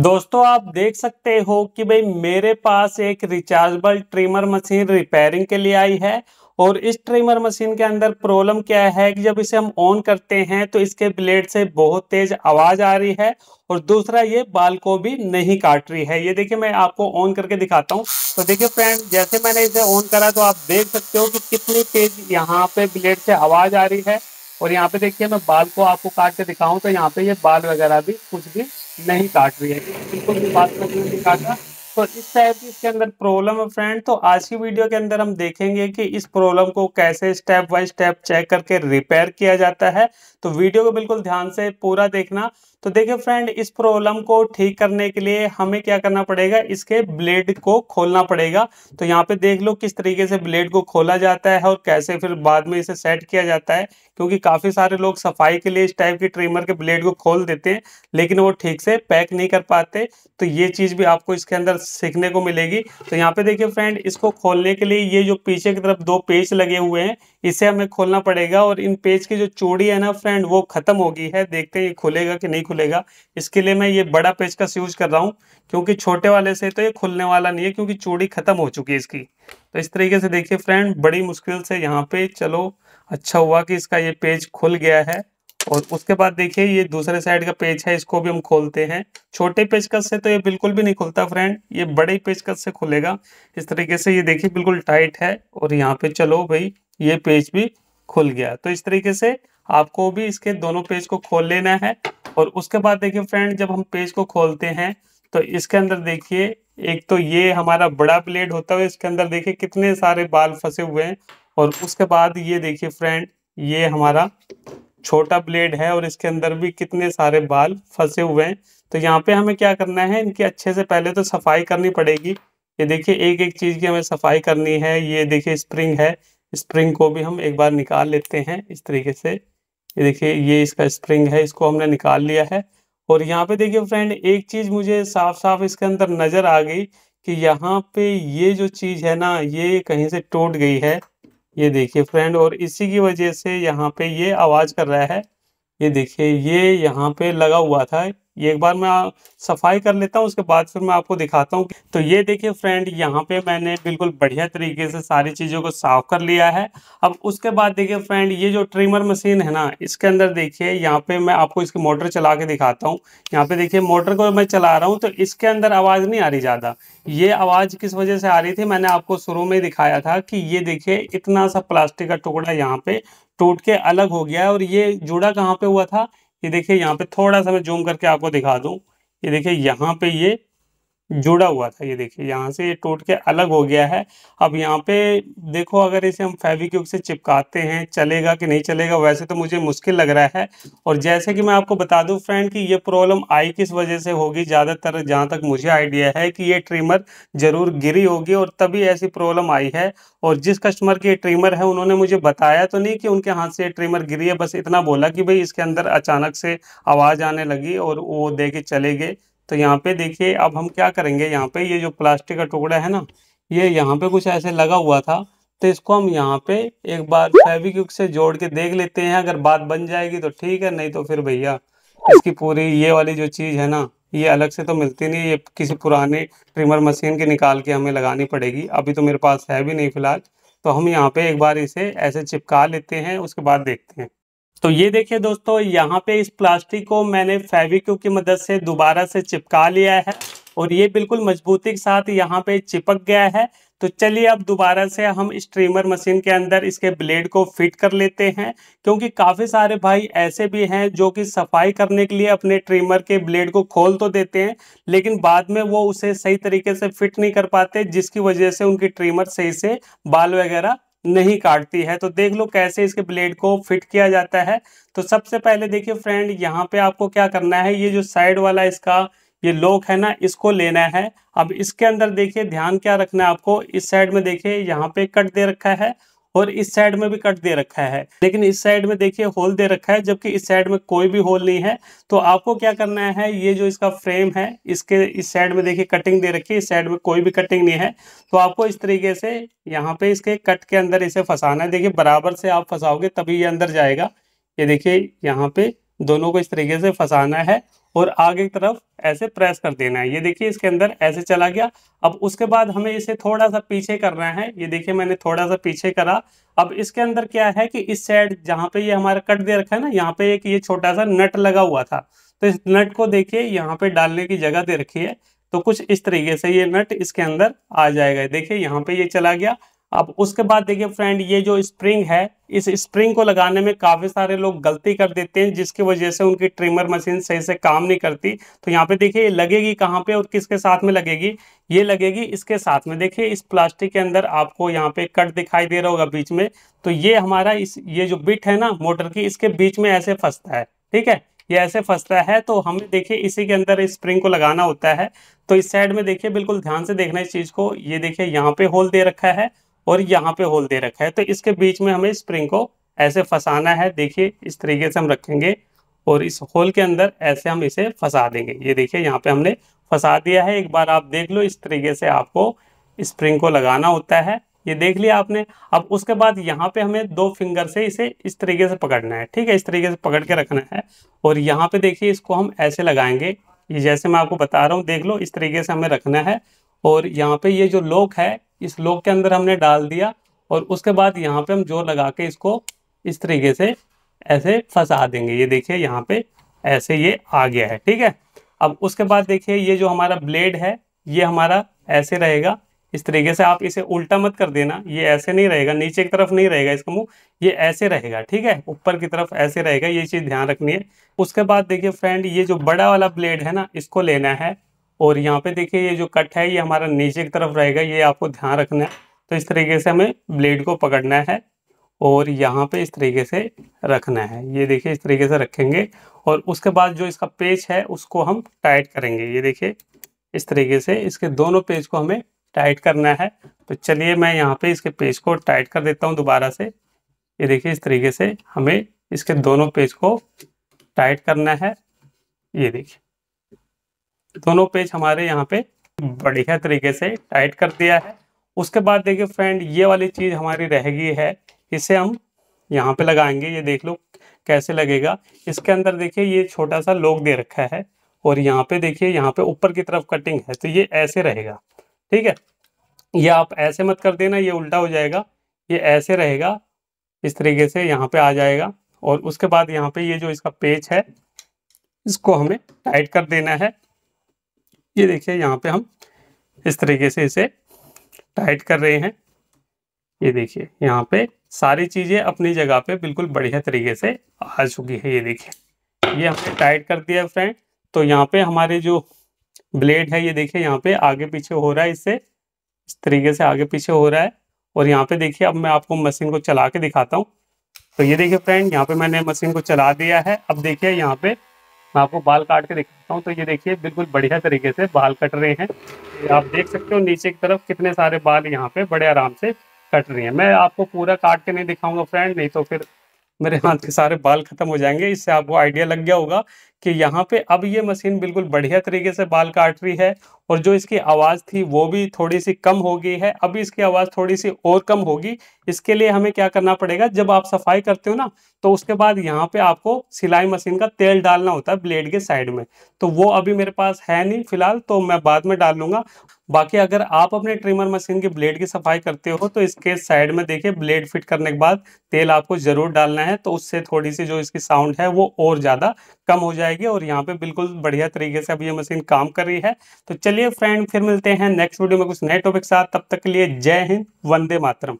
दोस्तों आप देख सकते हो कि भाई मेरे पास एक रिचार्जेबल ट्रिमर मशीन रिपेयरिंग के लिए आई है और इस ट्रिमर मशीन के अंदर प्रॉब्लम क्या है कि जब इसे हम ऑन करते हैं तो इसके ब्लेड से बहुत तेज आवाज आ रही है और दूसरा ये बाल को भी नहीं काट रही है ये देखिए मैं आपको ऑन करके दिखाता हूँ तो देखिये फ्रेंड जैसे मैंने इसे ऑन करा तो आप देख सकते हो कि कितनी तेज यहाँ पे ब्लेड से आवाज आ रही है और यहाँ पे देखिए मैं बाल को आपको काट के दिखाऊं तो यहाँ पे ये बाल वगैरह भी कुछ भी नहीं काट रही है बिल्कुल भी बात नहीं दिखाता तो इस टाइप की इसके अंदर प्रॉब्लम है फ्रेंड तो आज की वीडियो के अंदर हम देखेंगे कि इस प्रॉब्लम को कैसे स्टेप बाय स्टेप चेक करके रिपेयर किया जाता है तो वीडियो को बिल्कुल ध्यान से पूरा देखना तो देखिए फ्रेंड इस प्रॉब्लम को ठीक करने के लिए हमें क्या करना पड़ेगा इसके ब्लेड को खोलना पड़ेगा तो यहाँ पे देख लो किस तरीके से ब्लेड को खोला जाता है और कैसे फिर बाद में इसे सेट किया जाता है क्योंकि काफ़ी सारे लोग सफाई के लिए इस टाइप के ट्रिमर के ब्लेड को खोल देते हैं लेकिन वो ठीक से पैक नहीं कर पाते तो ये चीज़ भी आपको इसके अंदर सीखने को मिलेगी तो यहाँ पे देखिए फ्रेंड इसको खोलने के लिए ये जो पीछे की तरफ दो पेज लगे हुए हैं इसे हमें खोलना पड़ेगा और इन पेज की जो चूड़ी है ना फ्रेंड वो खत्म हो गई है देखते हैं ये खुलेगा कि नहीं खुलेगा इसके लिए मैं ये बड़ा पेज का यूज कर रहा हूँ क्योंकि छोटे वाले से तो ये खुलने वाला नहीं है क्योंकि चूड़ी खत्म हो चुकी है इसकी तो इस तरीके से देखिए फ्रेंड बड़ी मुश्किल से यहाँ पे चलो अच्छा हुआ कि इसका ये पेज खुल गया है और उसके बाद देखिए ये दूसरे साइड का पेज है इसको भी हम खोलते हैं छोटे पेचकस से तो ये बिल्कुल भी नहीं खुलता फ्रेंड ये बड़े पेचकस से खुलेगा इस तरीके से ये देखिए बिल्कुल टाइट है और यहाँ पे चलो भाई ये पेज भी खुल गया तो इस तरीके से आपको भी इसके दोनों पेज को खोल लेना है और उसके बाद देखिए फ्रेंड जब हम पेज को खोलते हैं तो इसके अंदर देखिए एक तो ये हमारा बड़ा ब्लेड होता है इसके अंदर देखिए कितने सारे बाल फंसे हुए हैं और उसके बाद ये देखिए फ्रेंड ये हमारा छोटा ब्लेड है और इसके अंदर भी कितने सारे बाल फंसे हुए हैं तो यहाँ पे हमें क्या करना है इनकी अच्छे से पहले तो सफाई करनी पड़ेगी ये देखिए एक एक चीज़ की हमें सफाई करनी है ये देखिए स्प्रिंग है स्प्रिंग को भी हम एक बार निकाल लेते हैं इस तरीके से ये देखिए ये इसका स्प्रिंग है इसको हमने निकाल लिया है और यहाँ पे देखिए फ्रेंड एक चीज मुझे साफ साफ इसके अंदर नजर आ गई कि यहाँ पे ये जो चीज है ना ये कहीं से टूट गई है ये देखिए फ्रेंड और इसी की वजह से यहाँ पे ये आवाज कर रहा है ये देखिए ये यहाँ पे लगा हुआ था ये एक बार मैं सफाई कर लेता हूँ उसके बाद फिर मैं आपको दिखाता हूँ तो ये देखिए फ्रेंड यहाँ पे मैंने बिल्कुल बढ़िया तरीके से सारी चीज़ों को साफ कर लिया है अब उसके बाद देखिए फ्रेंड ये जो ट्रिमर मशीन है ना इसके अंदर देखिए यहाँ पे मैं आपको इसकी मोटर चला के दिखाता हूँ यहाँ पे देखिए मोटर को मैं चला रहा हूँ तो इसके अंदर आवाज़ नहीं आ रही ज़्यादा ये आवाज़ किस वजह से आ रही थी मैंने आपको शुरू में दिखाया था कि ये देखिए इतना सा प्लास्टिक का टुकड़ा यहाँ पे टूट के अलग हो गया है और ये जुड़ा कहाँ पे हुआ था ये देखिए यहाँ पे थोड़ा सा मैं जूम करके आपको दिखा दूँ ये देखिए यहाँ पे ये जुड़ा हुआ था ये देखिए यहाँ से ये टूट के अलग हो गया है अब यहाँ पे देखो अगर इसे हम फेविक्यूक से चिपकाते हैं चलेगा कि नहीं चलेगा वैसे तो मुझे मुश्किल लग रहा है और जैसे कि मैं आपको बता दूं फ्रेंड कि ये प्रॉब्लम आई किस वजह से होगी ज़्यादातर जहाँ तक मुझे आइडिया है कि ये ट्रिमर ज़रूर गिरी होगी और तभी ऐसी प्रॉब्लम आई है और जिस कस्टमर की ये ट्रिमर है उन्होंने मुझे बताया तो नहीं कि उनके हाथ से ये ट्रिमर गिरी है बस इतना बोला कि भाई इसके अंदर अचानक से आवाज़ आने लगी और वो दे के चले गए तो यहाँ पे देखिए अब हम क्या करेंगे यहाँ पे ये जो प्लास्टिक का टुकड़ा है ना ये यहाँ पे कुछ ऐसे लगा हुआ था तो इसको हम यहाँ पे एक बार फेविक्विक से जोड़ के देख लेते हैं अगर बात बन जाएगी तो ठीक है नहीं तो फिर भैया इसकी पूरी ये वाली जो चीज़ है ना ये अलग से तो मिलती नहीं ये किसी पुराने ट्रिमर मशीन के निकाल के हमें लगानी पड़ेगी अभी तो मेरे पास है भी नहीं फिलहाल तो हम यहाँ पे एक बार इसे ऐसे चिपका लेते हैं उसके बाद देखते हैं तो ये देखिए दोस्तों यहाँ पे इस प्लास्टिक को मैंने फेविक्यू की मदद से दोबारा से चिपका लिया है और ये बिल्कुल मजबूती के साथ यहाँ पे चिपक गया है तो चलिए अब दोबारा से हम स्ट्रीमर मशीन के अंदर इसके ब्लेड को फिट कर लेते हैं क्योंकि काफ़ी सारे भाई ऐसे भी हैं जो कि सफाई करने के लिए अपने ट्रिमर के ब्लेड को खोल तो देते हैं लेकिन बाद में वो उसे सही तरीके से फिट नहीं कर पाते जिसकी वजह से उनकी ट्रिमर सही से बाल वगैरह नहीं काटती है तो देख लो कैसे इसके ब्लेड को फिट किया जाता है तो सबसे पहले देखिए फ्रेंड यहाँ पे आपको क्या करना है ये जो साइड वाला इसका ये लॉक है ना इसको लेना है अब इसके अंदर देखिए ध्यान क्या रखना है आपको इस साइड में देखिए यहाँ पे कट दे रखा है और इस साइड में भी कट दे रखा है लेकिन इस साइड में देखिए होल दे रखा है जबकि इस साइड में कोई भी होल नहीं है तो आपको क्या करना है ये जो इसका फ्रेम है इसके इस साइड में देखिए कटिंग दे रखी है इस साइड में कोई भी कटिंग नहीं है तो आपको इस तरीके से यहाँ पे इसके कट के अंदर इसे फंसाना है देखिए बराबर से आप फंसाओगे तभी ये अंदर जाएगा ये देखिए यहाँ पे दोनों को इस तरीके से फंसाना है और आगे की तरफ ऐसे प्रेस कर देना है ये देखिए इसके अंदर ऐसे चला गया अब उसके बाद हमें इसे थोड़ा सा पीछे करना है ये देखिए मैंने थोड़ा सा पीछे करा अब इसके अंदर क्या है कि इस साइड जहाँ पे ये हमारा कट दे रखा है ना यहाँ पे एक ये छोटा सा नट लगा हुआ था तो इस नट को देखिए यहाँ पे डालने की जगह दे रखी है तो कुछ इस तरीके से ये नट इसके अंदर आ जाएगा देखिए यहाँ पे ये चला गया अब उसके बाद देखिए फ्रेंड ये जो स्प्रिंग है इस स्प्रिंग को लगाने में काफ़ी सारे लोग गलती कर देते हैं जिसकी वजह से उनकी ट्रिमर मशीन सही से काम नहीं करती तो यहाँ पे देखिए लगेगी कहाँ पे और किसके साथ में लगेगी ये लगेगी इसके साथ में देखिए इस प्लास्टिक के अंदर आपको यहाँ पे कट दिखाई दे रहा होगा बीच में तो ये हमारा इस ये जो बिट है ना मोटर की इसके बीच में ऐसे फंसता है ठीक है ये ऐसे फंसता है तो हमें देखिए इसी के अंदर स्प्रिंग को लगाना होता है तो इस साइड में देखिए बिल्कुल ध्यान से देखना इस चीज़ को ये देखिए यहाँ पे होल दे रखा है और यहाँ पे होल दे रखा है तो इसके बीच में हमें स्प्रिंग को ऐसे फंसाना है देखिए इस तरीके से हम रखेंगे और इस होल के अंदर ऐसे हम इसे फंसा देंगे ये देखिए यहाँ पे हमने फंसा दिया है एक बार आप देख लो इस तरीके से आपको स्प्रिंग को लगाना होता है ये देख लिया आपने अब उसके बाद यहाँ पे हमें दो फिंगर से इसे इस तरीके से पकड़ना है ठीक है इस तरीके से पकड़ के रखना है और यहाँ पे देखिए इसको हम ऐसे लगाएंगे ये जैसे मैं आपको बता रहा हूँ देख लो इस तरीके से हमें रखना है और यहाँ पे ये जो लॉक है इस लॉक के अंदर हमने डाल दिया और उसके बाद यहाँ पे हम जोर लगा के इसको इस तरीके से ऐसे फंसा देंगे ये देखिए यहाँ पे ऐसे ये आ गया है ठीक है अब उसके बाद देखिए ये जो हमारा ब्लेड है ये हमारा ऐसे रहेगा इस तरीके से आप इसे उल्टा मत कर देना ये ऐसे नहीं रहेगा नीचे की तरफ नहीं रहेगा इसका मुंह ये ऐसे रहेगा ठीक है ऊपर की तरफ ऐसे रहेगा ये चीज़ ध्यान रखनी है उसके बाद देखिए फ्रेंड ये जो बड़ा वाला ब्लेड है ना इसको लेना है और यहाँ पे देखिए ये जो कट है ये हमारा नीचे की तरफ रहेगा ये आपको ध्यान रखना है तो इस तरीके से हमें ब्लेड को पकड़ना है और यहाँ पे इस तरीके से रखना है ये देखिए इस तरीके से रखेंगे और उसके बाद जो इसका पेज है उसको हम टाइट करेंगे ये देखिए इस तरीके से इसके दोनों पेज को हमें टाइट करना है तो चलिए मैं यहाँ पे इसके पेज को टाइट कर देता हूँ दोबारा से ये देखिए इस तरीके से हमें इसके दोनों पेज को टाइट करना है ये देखिए दोनों पेज हमारे यहाँ पे हम्म। बढ़िया तरीके से टाइट कर दिया है उसके बाद देखिए फ्रेंड ये वाली चीज़ हमारी रहेगी है इसे हम यहाँ पे लगाएंगे ये देख लो कैसे लगेगा इसके अंदर देखिए ये छोटा सा लोग दे रखा है और यहाँ पे देखिए यहाँ पे ऊपर की तरफ कटिंग है तो ये ऐसे रहेगा ठीक है ये आप ऐसे मत कर देना ये उल्टा हो जाएगा ये ऐसे रहेगा इस तरीके से यहाँ पे आ जाएगा और उसके बाद यहाँ पे ये जो इसका पेज है इसको हमें टाइट कर देना है ये देखिए यहाँ पे हम इस तरीके से इसे टाइट कर रहे हैं ये देखिए यहाँ पे सारी चीज़ें अपनी जगह पे बिल्कुल बढ़िया तरीके से आ चुकी है ये देखिए ये हमने टाइट कर दिया फ्रेंड तो यहाँ पे हमारे जो ब्लेड है ये देखिए यहाँ पे आगे पीछे हो रहा है इससे इस तरीके से आगे पीछे हो रहा है और यहाँ पे देखिए अब मैं आपको मशीन को चला के दिखाता हूँ तो ये देखिए फ्रेंड यहाँ पे मैंने मशीन को चला दिया है अब देखिए यहाँ पे मैं आपको बाल काट के दिखाता हूँ तो ये देखिए बिल्कुल बढ़िया तरीके से बाल कट रहे हैं आप देख सकते हो नीचे की तरफ कितने सारे बाल यहाँ पे बड़े आराम से कट रहे हैं मैं आपको पूरा काट के नहीं दिखाऊंगा फ्रेंड नहीं तो फिर मेरे हाथ के सारे बाल खत्म हो जाएंगे इससे आपको आइडिया लग गया होगा कि यहाँ पे अब ये मशीन बिल्कुल बढ़िया तरीके से बाल काट रही है और जो इसकी आवाज़ थी वो भी थोड़ी सी कम हो गई है अभी इसकी आवाज़ थोड़ी सी और कम होगी इसके लिए हमें क्या करना पड़ेगा जब आप सफाई करते हो ना तो उसके बाद यहाँ पे आपको सिलाई मशीन का तेल डालना होता है ब्लेड के साइड में तो वो अभी मेरे पास है नहीं फिलहाल तो मैं बाद में डाल लूँगा बाकी अगर आप अपने ट्रिमर मशीन के ब्लेड की सफाई करते हो तो इसके साइड में देखिए ब्लेड फिट करने के बाद तेल आपको ज़रूर डालना है तो उससे थोड़ी सी जो इसकी साउंड है वो और ज़्यादा कम हो जाए जाएगी और यहाँ पे बिल्कुल बढ़िया तरीके से अभी ये मशीन काम कर रही है तो चलिए फ्रेंड फिर मिलते हैं नेक्स्ट वीडियो में कुछ नए टॉपिक साथ तब तक के लिए जय हिंद वंदे मातरम